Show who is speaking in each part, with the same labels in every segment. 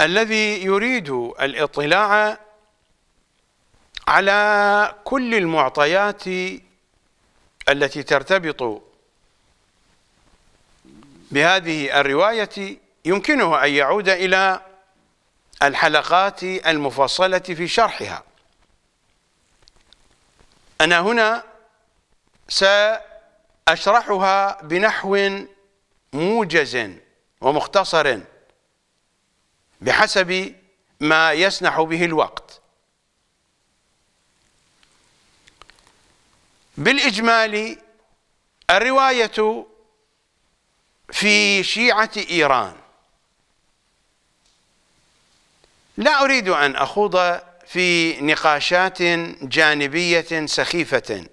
Speaker 1: الذي يريد الاطلاع على كل المعطيات التي ترتبط بهذه الرواية يمكنه أن يعود إلى الحلقات المفصلة في شرحها أنا هنا سأشرحها بنحو موجز ومختصر بحسب ما يسنح به الوقت بالإجمال الرواية في شيعة إيران لا أريد أن أخوض في نقاشات جانبية سخيفة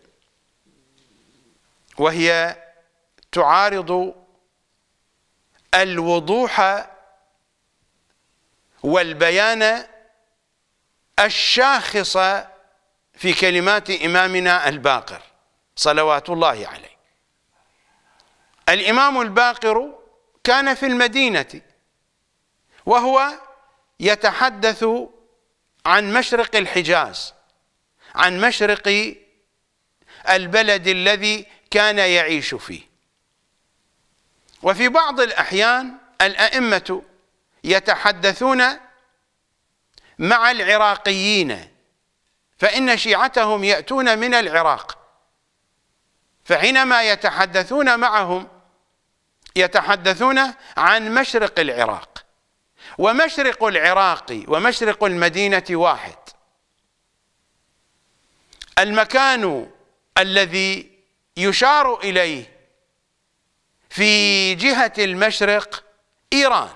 Speaker 1: وهي تعارض الوضوح والبيان الشاخص في كلمات إمامنا الباقر صلوات الله عليه الإمام الباقر كان في المدينة وهو يتحدث عن مشرق الحجاز عن مشرق البلد الذي كان يعيش فيه وفي بعض الأحيان الأئمة يتحدثون مع العراقيين فإن شيعتهم يأتون من العراق فحينما يتحدثون معهم يتحدثون عن مشرق العراق ومشرق العراق ومشرق المدينة واحد المكان الذي يشار إليه في جهة المشرق إيران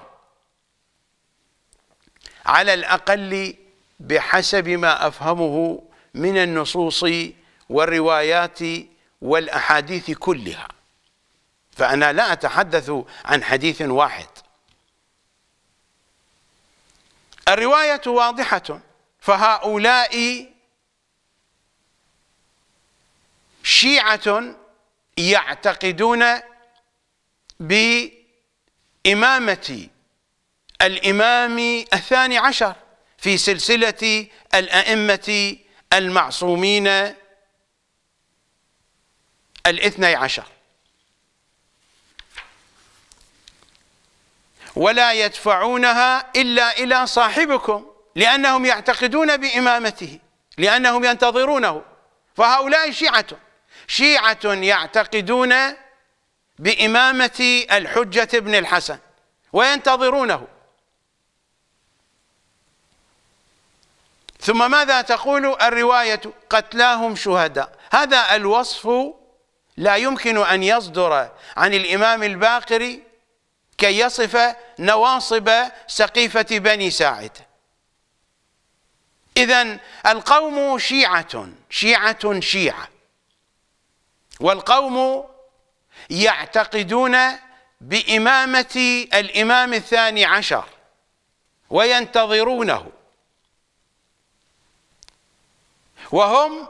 Speaker 1: على الأقل بحسب ما أفهمه من النصوص والروايات والأحاديث كلها فأنا لا أتحدث عن حديث واحد الرواية واضحة فهؤلاء شيعة يعتقدون بإمامة الإمام الثاني عشر في سلسلة الأئمة المعصومين الاثني عشر ولا يدفعونها إلا إلى صاحبكم لأنهم يعتقدون بإمامته لأنهم ينتظرونه فهؤلاء شيعة شيعة يعتقدون بإمامة الحجة بن الحسن وينتظرونه ثم ماذا تقول الرواية قتلاهم شهداء هذا الوصف لا يمكن أن يصدر عن الإمام الباقري كي يصف نواصب سقيفة بني ساعد إذا القوم شيعة شيعة شيعة والقوم يعتقدون بإمامة الإمام الثاني عشر وينتظرونه وهم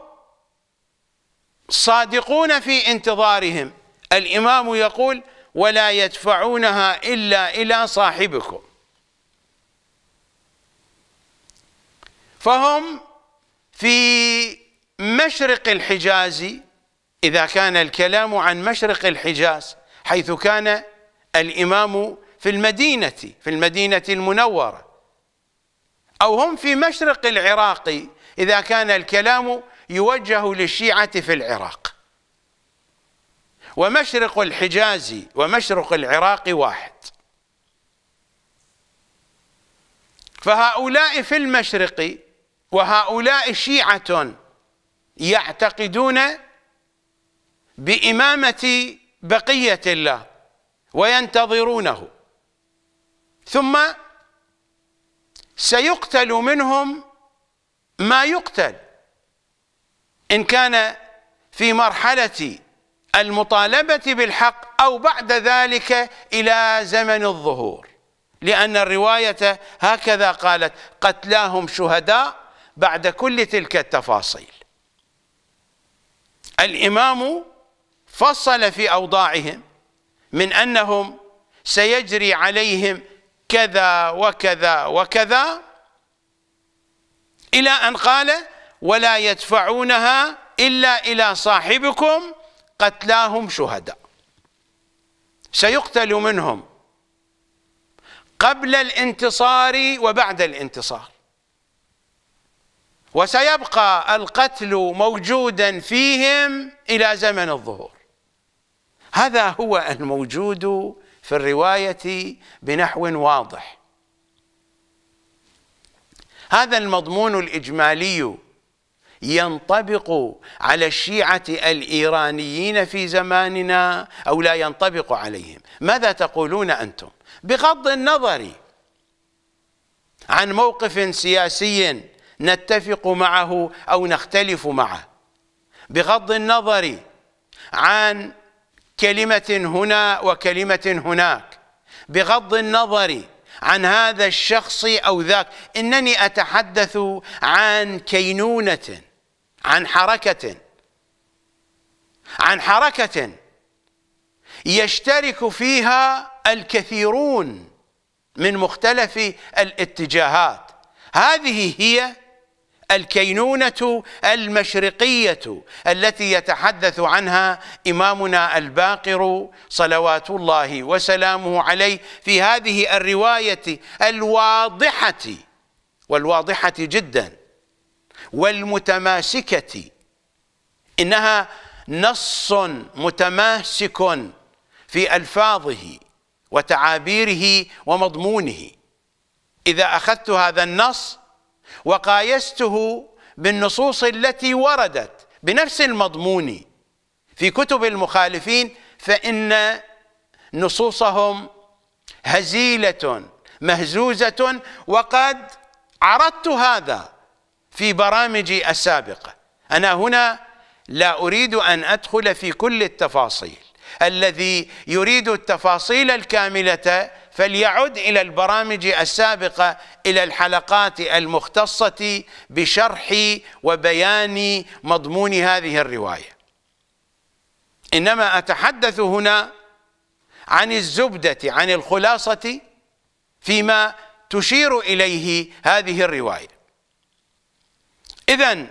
Speaker 1: صادقون في انتظارهم الإمام يقول ولا يدفعونها إلا إلى صاحبكم فهم في مشرق الحجاز إذا كان الكلام عن مشرق الحجاز حيث كان الإمام في المدينة في المدينة المنورة أو هم في مشرق العراق إذا كان الكلام يوجه للشيعة في العراق ومشرق الحجاز ومشرق العراق واحد فهؤلاء في المشرق وهؤلاء شيعة يعتقدون بإمامة بقية الله وينتظرونه ثم سيقتل منهم ما يقتل إن كان في مرحلة المطالبة بالحق أو بعد ذلك إلى زمن الظهور لأن الرواية هكذا قالت قتلاهم شهداء بعد كل تلك التفاصيل الإمام فصل في أوضاعهم من أنهم سيجري عليهم كذا وكذا وكذا إلى أن قال ولا يدفعونها إلا إلى صاحبكم قتلاهم شهداء سيقتل منهم قبل الانتصار وبعد الانتصار وسيبقى القتل موجودا فيهم إلى زمن الظهور هذا هو الموجود في الرواية بنحو واضح هذا المضمون الإجمالي ينطبق على الشيعة الإيرانيين في زماننا أو لا ينطبق عليهم ماذا تقولون أنتم بغض النظر عن موقف سياسي نتفق معه أو نختلف معه بغض النظر عن كلمة هنا وكلمة هناك بغض النظر عن هذا الشخص أو ذاك إنني أتحدث عن كينونة عن حركة عن حركة يشترك فيها الكثيرون من مختلف الاتجاهات هذه هي الكينونة المشرقية التي يتحدث عنها إمامنا الباقر صلوات الله وسلامه عليه في هذه الرواية الواضحة والواضحة جدا والمتماسكة إنها نص متماسك في ألفاظه وتعابيره ومضمونه إذا أخذت هذا النص وقايسته بالنصوص التي وردت بنفس المضمون في كتب المخالفين فإن نصوصهم هزيلة مهزوزة وقد عرضت هذا في برامجي السابقة أنا هنا لا أريد أن أدخل في كل التفاصيل الذي يريد التفاصيل الكاملة فليعد إلى البرامج السابقة إلى الحلقات المختصة بشرح وبيان مضمون هذه الرواية إنما أتحدث هنا عن الزبدة عن الخلاصة فيما تشير إليه هذه الرواية إذا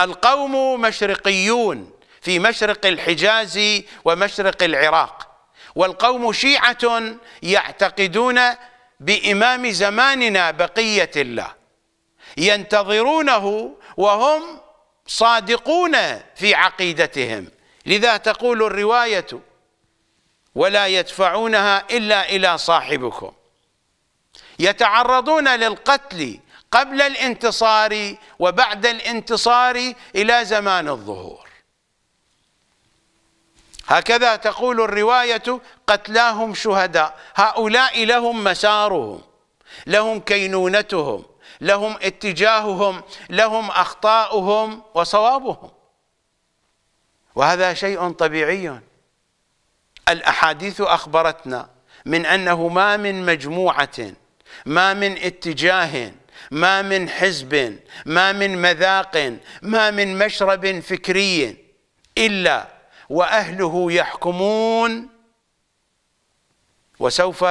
Speaker 1: القوم مشرقيون في مشرق الحجاز ومشرق العراق والقوم شيعة يعتقدون بإمام زماننا بقية الله ينتظرونه وهم صادقون في عقيدتهم لذا تقول الرواية ولا يدفعونها إلا إلى صاحبكم يتعرضون للقتل قبل الانتصار وبعد الانتصار إلى زمان الظهور هكذا تقول الرواية قتلاهم شهداء هؤلاء لهم مسارهم لهم كينونتهم لهم اتجاههم لهم أخطاؤهم وصوابهم وهذا شيء طبيعي الأحاديث أخبرتنا من أنه ما من مجموعة ما من اتجاه ما من حزب ما من مذاق ما من مشرب فكري إلا واهله يحكمون وسوف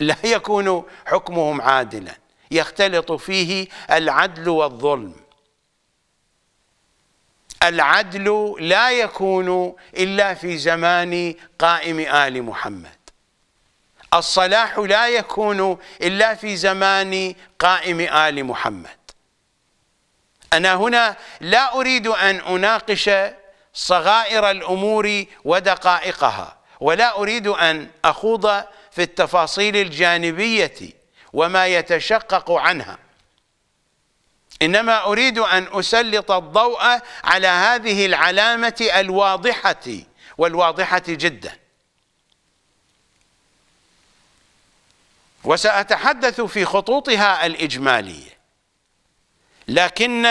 Speaker 1: لا يكون حكمهم عادلا يختلط فيه العدل والظلم العدل لا يكون الا في زمان قائم ال محمد الصلاح لا يكون الا في زمان قائم ال محمد انا هنا لا اريد ان اناقش صغائر الأمور ودقائقها ولا أريد أن أخوض في التفاصيل الجانبية وما يتشقق عنها إنما أريد أن أسلط الضوء على هذه العلامة الواضحة والواضحة جدا وسأتحدث في خطوطها الإجمالية لكن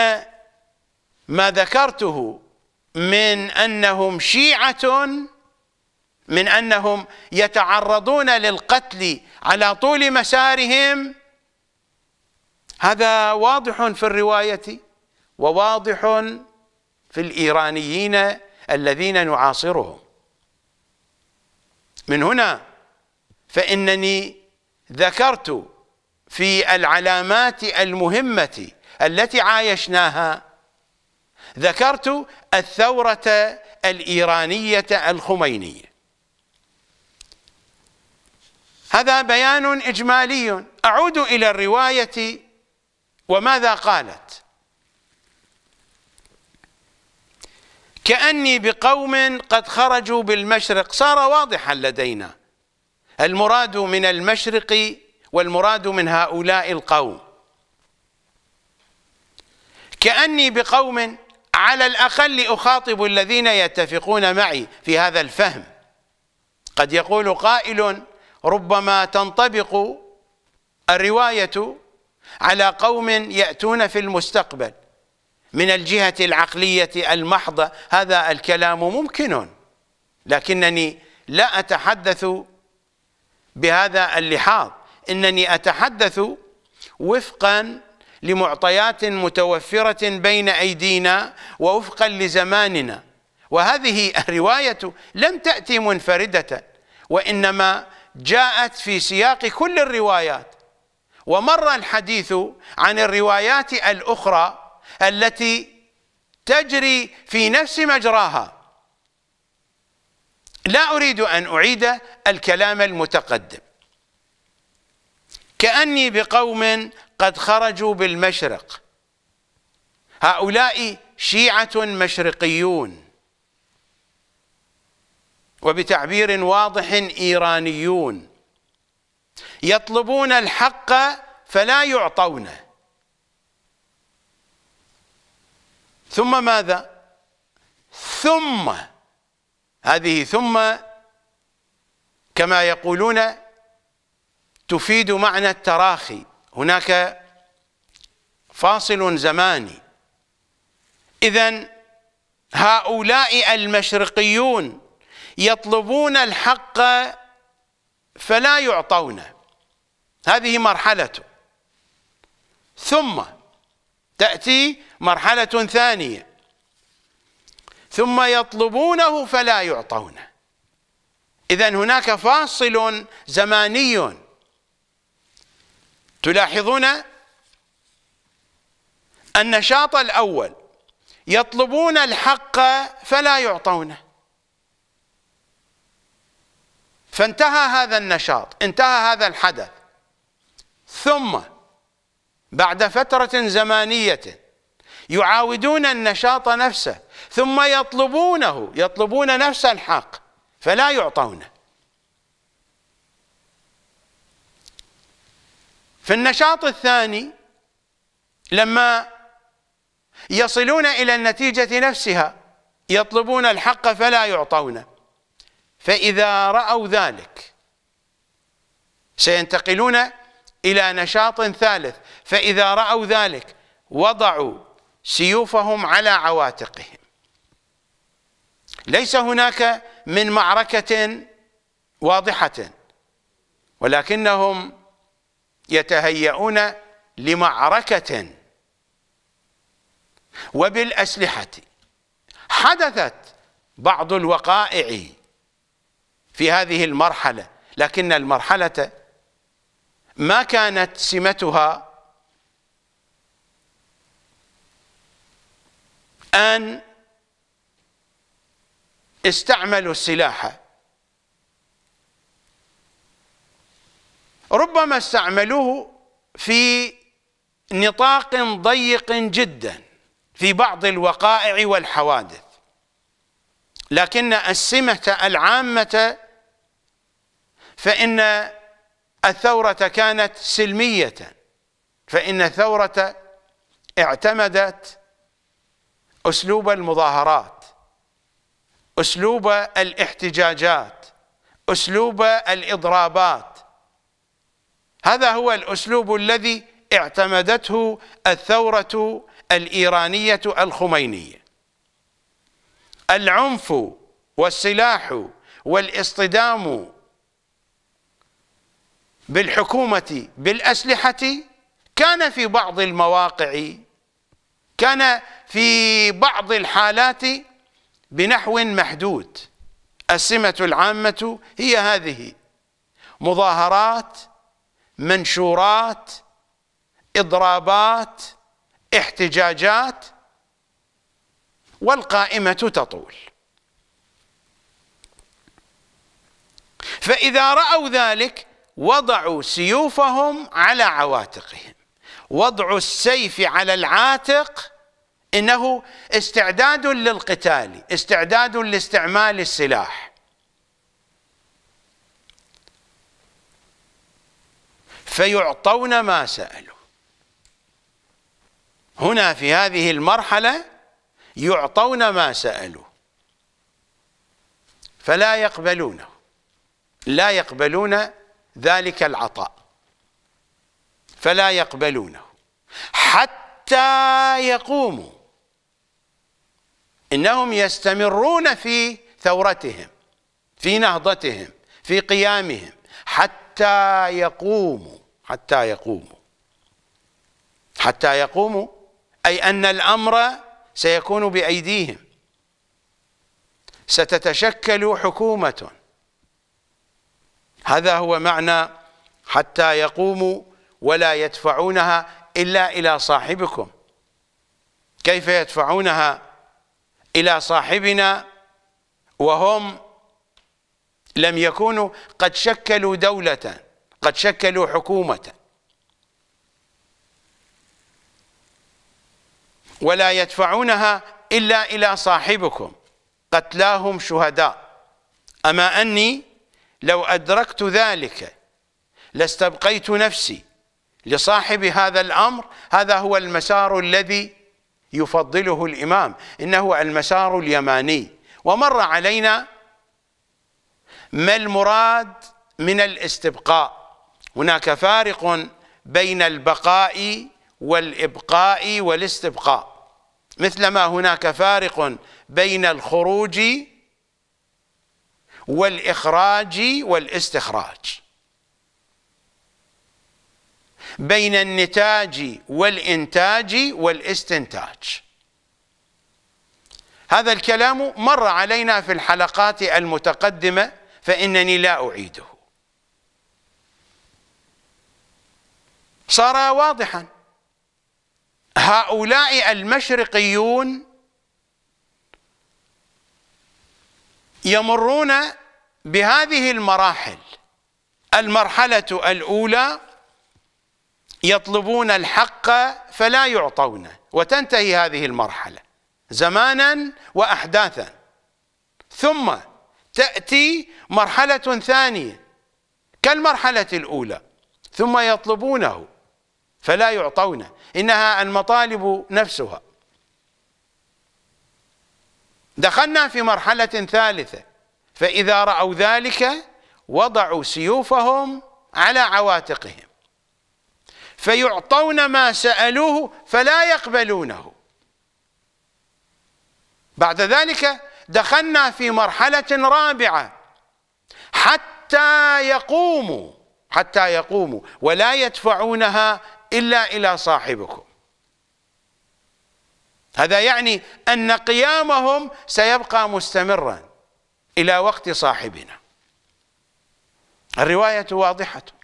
Speaker 1: ما ذكرته من انهم شيعه من انهم يتعرضون للقتل على طول مسارهم هذا واضح في الروايه وواضح في الايرانيين الذين نعاصرهم من هنا فانني ذكرت في العلامات المهمه التي عايشناها ذكرت الثورة الإيرانية الخمينية هذا بيان إجمالي أعود إلى الرواية وماذا قالت كأني بقوم قد خرجوا بالمشرق صار واضحا لدينا المراد من المشرق والمراد من هؤلاء القوم كأني بقوم على الأقل أخاطب الذين يتفقون معي في هذا الفهم قد يقول قائل ربما تنطبق الرواية على قوم يأتون في المستقبل من الجهة العقلية المحضة هذا الكلام ممكن لكنني لا أتحدث بهذا اللحاظ إنني أتحدث وفقا لمعطيات متوفرة بين أيدينا ووفقا لزماننا وهذه الرواية لم تأتي منفردة وإنما جاءت في سياق كل الروايات ومر الحديث عن الروايات الأخرى التي تجري في نفس مجراها لا أريد أن أعيد الكلام المتقدم كأني بقوم قد خرجوا بالمشرق هؤلاء شيعة مشرقيون وبتعبير واضح إيرانيون يطلبون الحق فلا يعطونه ثم ماذا ثم هذه ثم كما يقولون تفيد معنى التراخي هناك فاصل زماني إذا هؤلاء المشرقيون يطلبون الحق فلا يعطونه هذه مرحله ثم تأتي مرحلة ثانية ثم يطلبونه فلا يعطونه إذا هناك فاصل زماني تلاحظون النشاط الأول يطلبون الحق فلا يعطونه فانتهى هذا النشاط انتهى هذا الحدث ثم بعد فترة زمانية يعاودون النشاط نفسه ثم يطلبونه يطلبون نفس الحق فلا يعطونه في النشاط الثاني لما يصلون إلى النتيجة نفسها يطلبون الحق فلا يعطونه فإذا رأوا ذلك سينتقلون إلى نشاط ثالث فإذا رأوا ذلك وضعوا سيوفهم على عواتقهم ليس هناك من معركة واضحة ولكنهم يتهيئون لمعركة وبالأسلحة حدثت بعض الوقائع في هذه المرحلة لكن المرحلة ما كانت سمتها أن استعملوا السلاح ربما استعملوه في نطاق ضيق جدا في بعض الوقائع والحوادث لكن السمة العامة فإن الثورة كانت سلمية فإن الثورة اعتمدت أسلوب المظاهرات أسلوب الاحتجاجات أسلوب الإضرابات هذا هو الأسلوب الذي اعتمدته الثورة الإيرانية الخمينية العنف والسلاح والاصطدام بالحكومة بالأسلحة كان في بعض المواقع كان في بعض الحالات بنحو محدود السمة العامة هي هذه مظاهرات منشورات اضرابات احتجاجات والقائمه تطول فاذا راوا ذلك وضعوا سيوفهم على عواتقهم وضع السيف على العاتق انه استعداد للقتال استعداد لاستعمال السلاح فيعطون ما سألوا هنا في هذه المرحلة يعطون ما سألوا فلا يقبلونه لا يقبلون ذلك العطاء فلا يقبلونه حتى يقوموا إنهم يستمرون في ثورتهم في نهضتهم في قيامهم حتى يقوموا حتى يقوموا حتى يقوموا أي أن الأمر سيكون بأيديهم ستتشكل حكومة هذا هو معنى حتى يقوموا ولا يدفعونها إلا إلى صاحبكم كيف يدفعونها إلى صاحبنا وهم لم يكونوا قد شكلوا دولة قد شكلوا حكومة ولا يدفعونها إلا إلى صاحبكم قتلاهم شهداء أما أني لو أدركت ذلك لاستبقيت نفسي لصاحب هذا الأمر هذا هو المسار الذي يفضله الإمام إنه المسار اليماني ومر علينا ما المراد من الاستبقاء هناك فارق بين البقاء والإبقاء والاستبقاء مثلما هناك فارق بين الخروج والإخراج والاستخراج بين النتاج والإنتاج والاستنتاج هذا الكلام مر علينا في الحلقات المتقدمة فإنني لا أعيده صار واضحا هؤلاء المشرقيون يمرون بهذه المراحل المرحلة الأولى يطلبون الحق فلا يعطونه وتنتهي هذه المرحلة زمانا وأحداثا ثم تأتي مرحلة ثانية كالمرحلة الأولى ثم يطلبونه فلا يعطون إنها المطالب نفسها دخلنا في مرحلة ثالثة فإذا رأوا ذلك وضعوا سيوفهم على عواتقهم فيعطون ما سألوه فلا يقبلونه بعد ذلك دخلنا في مرحلة رابعة حتى يقوموا حتى يقوموا ولا يدفعونها إلا إلى صاحبكم هذا يعني أن قيامهم سيبقى مستمرا إلى وقت صاحبنا الرواية واضحة